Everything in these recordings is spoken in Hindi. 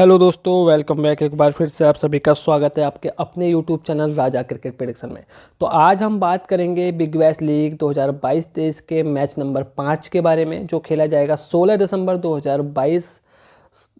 हेलो दोस्तों वेलकम बैक एक बार फिर से आप सभी का स्वागत है आपके अपने YouTube channel Raja cricket production में तो आज हम बात करेंगे बिग बैस लीग 2022-23 के मैच नंबर पाँच के बारे में जो खेला जाएगा 16 दिसंबर 2022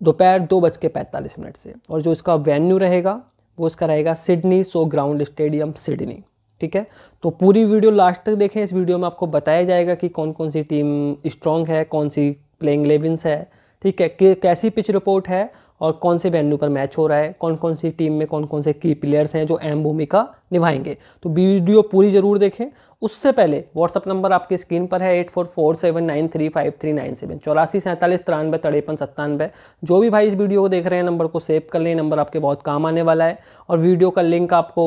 दोपहर दो बज के पैंतालीस मिनट से और जो इसका वेन्यू रहेगा वो इसका रहेगा Sydney showground stadium Sydney ठीक है तो पूरी वीडियो लास्ट तक देखें इस वीडियो में आपको बताया जाएगा कि कौन कौन सी टीम स्ट्रॉन्ग है कौन सी प्लेइंग लेविन्स है ठीक है कैसी पिच रिपोर्ट है और कौन से वेन्यू पर मैच हो रहा है कौन कौन सी टीम में कौन कौन से की प्लेयर्स हैं जो अहम भूमिका निभाएंगे तो वीडियो पूरी जरूर देखें उससे पहले व्हाट्सअप नंबर आपकी स्क्रीन पर है eight four four seven nine three five three nine seven चौरासी सैंतालीस तिरानवे तड़ेपन सत्तानवे जो भी भाई इस वीडियो को देख रहे हैं नंबर को सेव कर लें नंबर आपके बहुत काम आने वाला है और वीडियो का लिंक आपको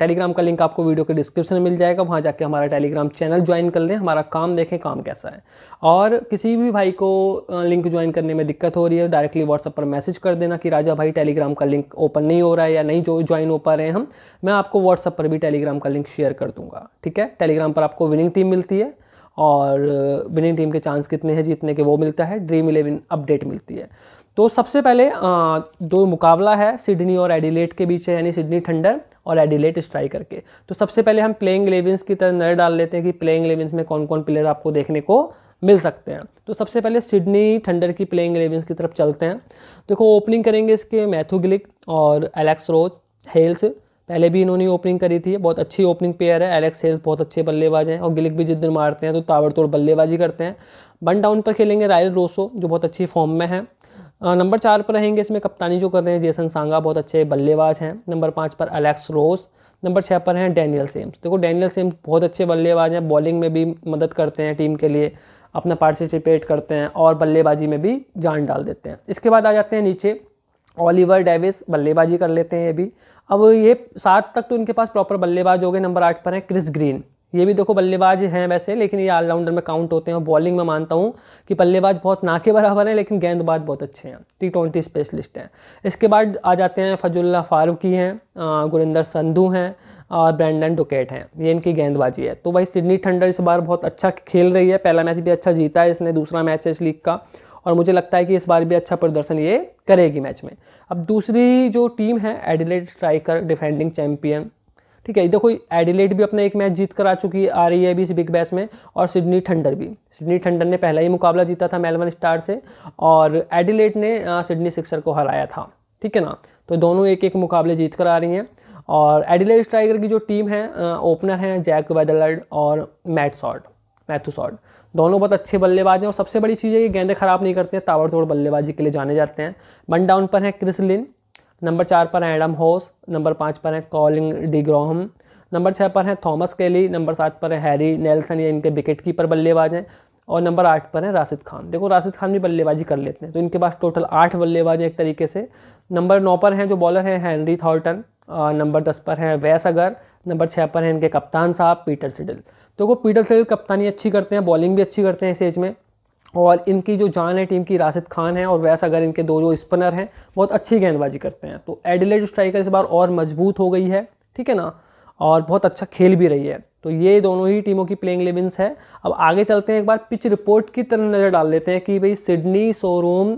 टेलीग्राम का लिंक आपको वीडियो के डिस्क्रिप्शन में मिल जाएगा वहाँ जाके हमारा टेलीग्राम चैनल ज्वाइन कर लें हमारा काम देखें काम कैसा है और किसी भी भाई को लिंक ज्वाइन करने में दिक्कत हो रही है डायरेक्टली व्हाट्सअप पर मैसेज कर देना कि राजा भाई टेलीग्राम का लिंक ओपन नहीं हो रहा है या नहीं जो ज्वाइन हो पा रहे हैं हम मैं आपको व्हाट्सअप पर भी टेलीग्राम का लिंक शेयर कर दूंगा ठीक है टेलीग्राम पर आपको विनिंग टीम मिलती है और विनिंग uh, टीम के चांस कितने हैं जीतने के वो मिलता है ड्रीम इलेवन अपडेट मिलती है तो सबसे पहले जो uh, मुकाबला है सिडनी और एडिलेट के बीच है यानी सिडनी थंडर और एडिलेट स्ट्राइकर के तो सबसे पहले हम प्लेइंग इलेवेंस की तरह नजर डाल लेते हैं कि प्लेइंग इलेवेंस में कौन कौन प्लेयर आपको देखने को मिल सकते हैं तो सबसे पहले सिडनी थंडर की प्लेइंग इलेवेंस की तरफ चलते हैं देखो ओपनिंग करेंगे इसके मैथू गिलिक और एलेक्स रोज हेल्स पहले भी इन्होंने ओपनिंग करी थी बहुत अच्छी ओपनिंग पेयर है एलेक्स हेल्स बहुत अच्छे बल्लेबाज हैं और गिलिक भी जिस दिन मारते हैं तो ताबड़तोड़ बल्लेबाजी करते हैं वन डाउन पर खेलेंगे रायल रोसो जो बहुत अच्छी फॉर्म में है नंबर चार पर रहेंगे इसमें कप्तानी जो कर रहे हैं जेसन सांगा बहुत अच्छे बल्लेबाज हैं नंबर पाँच पर अलेक्स रोस नंबर छः पर हैं डैनियल सेम्स देखो डैनियल सेम्स बहुत अच्छे बल्लेबाज हैं बॉलिंग में भी मदद करते हैं टीम के लिए अपना पार्टिसिपेट करते हैं और बल्लेबाजी में भी जान डाल देते हैं इसके बाद आ जाते हैं नीचे ओलिवर डेविस बल्लेबाजी कर लेते हैं ये भी अब ये सात तक तो इनके पास प्रॉपर बल्लेबाज हो गए नंबर आठ पर हैं क्रिस ग्रीन ये भी देखो बल्लेबाज हैं वैसे लेकिन ये ऑलराउंडर में काउंट होते हैं और बॉलिंग में मानता हूँ कि बल्लेबाज बहुत नाके बराबर हैं लेकिन गेंदबाज बहुत अच्छे हैं टी ट्वेंटी स्पेशलिस्ट हैं इसके बाद आ जाते हैं फजुल्ला फारूकी हैं गुरिंदर संधू हैं और ब्रैंडन डुकेट हैं ये इनकी गेंदबाजी है तो भाई सिडनी थंडर इस बार बहुत अच्छा खेल रही है पहला मैच भी अच्छा जीता है इसने दूसरा मैच है इस लीग का और मुझे लगता है कि इस बार भी अच्छा प्रदर्शन ये करेगी मैच में अब दूसरी जो टीम है एडिलेट स्ट्राइकर डिफेंडिंग चैम्पियन ठीक है देखो एडिलेट भी अपना एक मैच जीत कर आ चुकी है आ रही है अभी इस बिग बैस में और सिडनी ठंडर भी सिडनी ठंडर ने पहला ही मुकाबला जीता था मेलबर्न स्टार से और एडिलेट ने सिडनी सिक्सर को हराया था ठीक है ना तो दोनों एक एक मुकाबले जीत कर आ रही हैं और एडिलेट स्ट्राइकर की जो टीम है ओपनर हैं जैक वेदरलर्ड और मैट सॉट मैथुसॉड दोनों बहुत अच्छे बल्लेबाज हैं और सबसे बड़ी चीज़ है कि गेंदे खराब नहीं करते हैं ताबड़तोड़ बल्लेबाजी के लिए जाने जाते हैं वन डाउन पर हैं क्रिस लिन नंबर चार पर हैं एडम होस नंबर पाँच पर हैं कॉलिंग डिग्रोहम नंबर छः पर हैं थॉमस केली नंबर सात पर है हैरी नेल्सन या इनके विकेट कीपर बल्लेबाज हैं और नंबर आठ पर है राशिद खान देखो राशिद खान भी बल्लेबाजी कर लेते हैं तो इनके पास टोटल आठ बल्लेबाज हैं एक तरीके से नंबर नौ पर हैं जो बॉलर हैं हैंनरी थॉर्टन नंबर दस पर हैं वैस अगर नंबर छः पर हैं इनके कप्तान साहब पीटर सिडल तो वो पीटर सिडल कप्तानी अच्छी करते हैं बॉलिंग भी अच्छी करते हैं इस एज में और इनकी जो जान है टीम की राशिद खान है और वैस अगर इनके दो जो स्पिनर हैं बहुत अच्छी गेंदबाजी करते हैं तो एडिलेड स्ट्राइकर इस बार और मजबूत हो गई है ठीक है ना और बहुत अच्छा खेल भी रही है तो ये दोनों ही टीमों की प्लेइंग इलेवंस है अब आगे चलते हैं एक बार पिच रिपोर्ट की तरह नज़र डाल लेते हैं कि भाई सिडनी शोरूम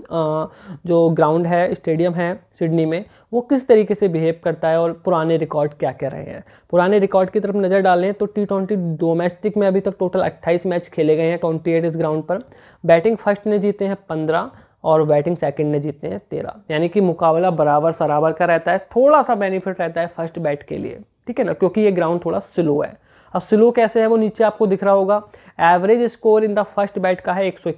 जो ग्राउंड है स्टेडियम है सिडनी में वो किस तरीके से बिहेव करता है और पुराने रिकॉर्ड क्या कह रहे हैं पुराने रिकॉर्ड की तरफ नज़र डालें तो टी ट्वेंटी डोमेस्टिक में अभी तक टोटल अट्ठाईस मैच खेले गए हैं ट्वेंटी एट इस ग्राउंड पर बैटिंग फर्स्ट ने जीते हैं पंद्रह और बैटिंग सेकंड ने जीते हैं तेरह यानी कि मुकाबला बराबर सराबर का रहता है थोड़ा सा बेनिफिट रहता है फर्स्ट बैट के लिए ठीक है ना क्योंकि ये ग्राउंड थोड़ा स्लो है अब स्लो कैसे है वो नीचे आपको दिख रहा होगा average score in the first bat का है एक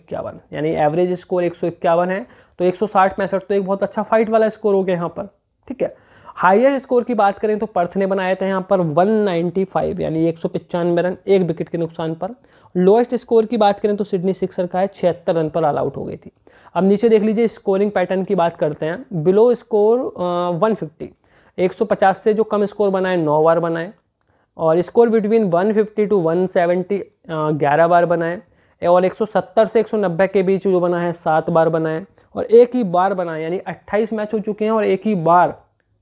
यानी एवरेज स्कोर एक है तो एक सौ तो एक बहुत अच्छा फाइट वाला स्कोर हो गया यहाँ पर ठीक है हाइएस्ट स्कोर की बात करें तो पर्थ ने बनाए थे यहाँ पर 195 यानी एक रन एक विकेट के नुकसान पर लोएस्ट स्कोर की बात करें तो सिडनी सिक्सर का है छिहत्तर रन पर ऑल आउट हो गई थी अब नीचे देख लीजिए स्कोरिंग पैटर्न की बात करते हैं बिलो स्कोर वन फिफ्टी से जो कम स्कोर बनाए नौ बार बनाए और स्कोर बिटवीन 150 टू 170 ग्यारह बार बनाए और 170 से 190 के बीच जो बना है सात बार बनाए और एक ही बार बनाए यानी 28 मैच हो चुके हैं और एक ही बार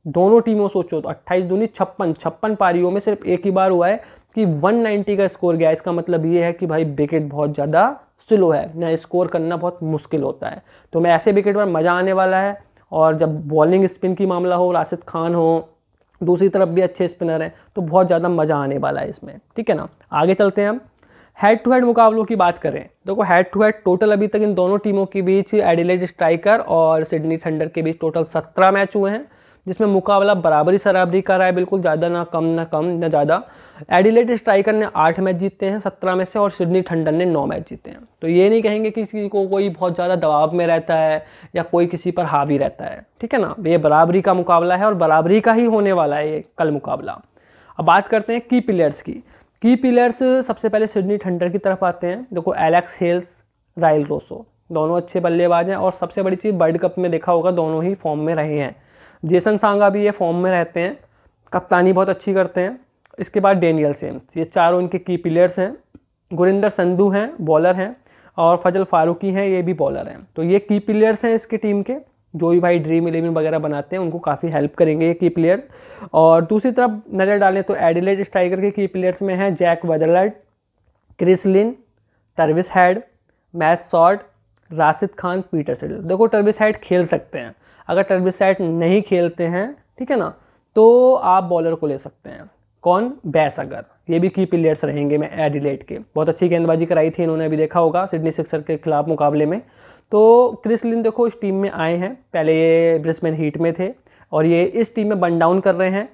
दोनों टीमों सोचो तो अट्ठाईस दूनी छप्पन छप्पन पारियों में सिर्फ एक ही बार हुआ है कि 190 का स्कोर गया इसका मतलब ये है कि भाई विकेट बहुत ज़्यादा स्लो है ना स्कोर करना बहुत मुश्किल होता है तो मैं ऐसे विकेट पर मज़ा आने वाला है और जब बॉलिंग स्पिन की मामला हो राशिद खान हो दूसरी तरफ भी अच्छे स्पिनर हैं तो बहुत ज़्यादा मज़ा आने वाला है इसमें ठीक है ना आगे चलते हैं हम हेड टू हेड मुकाबलों की बात करें देखो हेड टू हेड टोटल अभी तक इन दोनों टीमों के बीच एडिलेड स्ट्राइकर और सिडनी थंडर के बीच टोटल सत्रह मैच हुए हैं जिसमें मुकाबला बराबरी शराबरी का रहा है बिल्कुल ज़्यादा ना कम ना कम ना ज़्यादा एडिलेट स्ट्राइकर ने आठ मैच जीते हैं सत्रह में से और सिडनी ठंडन ने नौ मैच जीते हैं तो ये नहीं कहेंगे कि किसी को कोई बहुत ज़्यादा दबाव में रहता है या कोई किसी पर हावी रहता है ठीक है ना ये बराबरी का मुकाबला है और बराबरी का ही होने वाला है ये कल मुकाबला अब बात करते हैं की प्लेयर्स की की प्लेयर्स सबसे पहले सिडनी ठंडर की तरफ आते हैं देखो एलेक्स हेल्स राइल रोसो दोनों अच्छे बल्लेबाज हैं और सबसे बड़ी चीज़ वर्ल्ड कप में देखा होगा दोनों ही फॉर्म में रहे हैं जेसन सांगा भी ये फॉर्म में रहते हैं कप्तानी बहुत अच्छी करते हैं इसके बाद डेनियल सेम्स ये चारों इनके की प्लेयर्स हैं गुरिंदर संधू हैं बॉलर हैं और फजल फारूकी हैं ये भी बॉलर हैं तो ये की प्लेयर्स हैं इसके टीम के जो भी भाई ड्रीम इलेवन वगैरह बनाते हैं उनको काफ़ी हेल्प करेंगे ये की प्लेयर्स और दूसरी तरफ नज़र डालें तो एडिलेड स्ट्राइकर के की प्लेयर्स में हैं Jake Weatherald Chris Lynn Travis Head Matt Short Rashid Khan Peter Siddle देखो टर्विस हैड खेल सकते हैं अगर टर्बिसाइड नहीं खेलते हैं ठीक है ना तो आप बॉलर को ले सकते हैं कौन बैस अगर ये भी की प्लेयर्स रहेंगे मैं एडिलेट के बहुत अच्छी गेंदबाजी कराई थी इन्होंने अभी देखा होगा सिडनी सिक्सर के खिलाफ मुकाबले में तो क्रिस लिन देखो इस टीम में आए हैं पहले ये ब्रिस्बेन हीट में थे और ये इस टीम में बन डाउन कर रहे हैं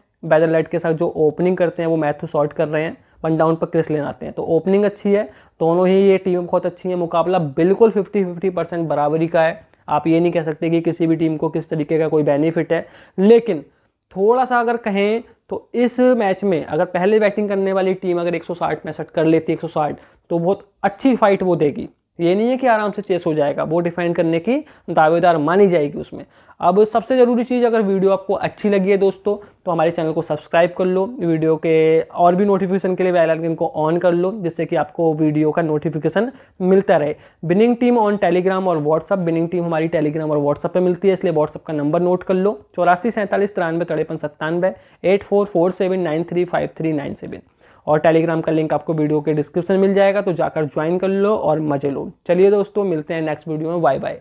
लाइट के साथ जो ओपनिंग करते हैं वो मैथ्यू शॉर्ट कर रहे हैं वन डाउन पर क्रिस लेन आते हैं तो ओपनिंग अच्छी है दोनों ही ये टीम बहुत अच्छी है मुकाबला बिल्कुल फिफ्टी फिफ्टी परसेंट बराबरी का है आप ये नहीं कह सकते कि किसी भी टीम को किस तरीके का कोई बेनिफिट है लेकिन थोड़ा सा अगर कहें तो इस मैच में अगर पहले बैटिंग करने वाली टीम अगर 160 में सेट कर लेती है 160 तो बहुत अच्छी फाइट वो देगी ये नहीं है कि आराम से चेस हो जाएगा वो डिफाइन करने की दावेदार मानी जाएगी उसमें अब सबसे ज़रूरी चीज़ अगर वीडियो आपको अच्छी लगी है दोस्तों तो हमारे चैनल को सब्सक्राइब कर लो वीडियो के और भी नोटिफिकेशन के लिए बेल आइकन को ऑन कर लो जिससे कि आपको वीडियो का नोटिफिकेशन मिलता रहे बिनिंग टीम ऑन टेलीग्राम और व्हाट्सअप बिनिंग टीम हमारी टेलीग्राम और व्हाट्सअप पर मिलती है इसलिए व्हाट्सअप का नंबर नोट कर लो चौरासी सैंतालीस तिरानवे तिरपन सत्तानवे eight four four seven nine three five three nine seven और टेलीग्राम का लिंक आपको वीडियो के डिस्क्रिप्शन मिल जाएगा तो जाकर ज्वाइन कर लो और मजे लो चलिए दोस्तों मिलते हैं नेक्स्ट वीडियो में बाय बाय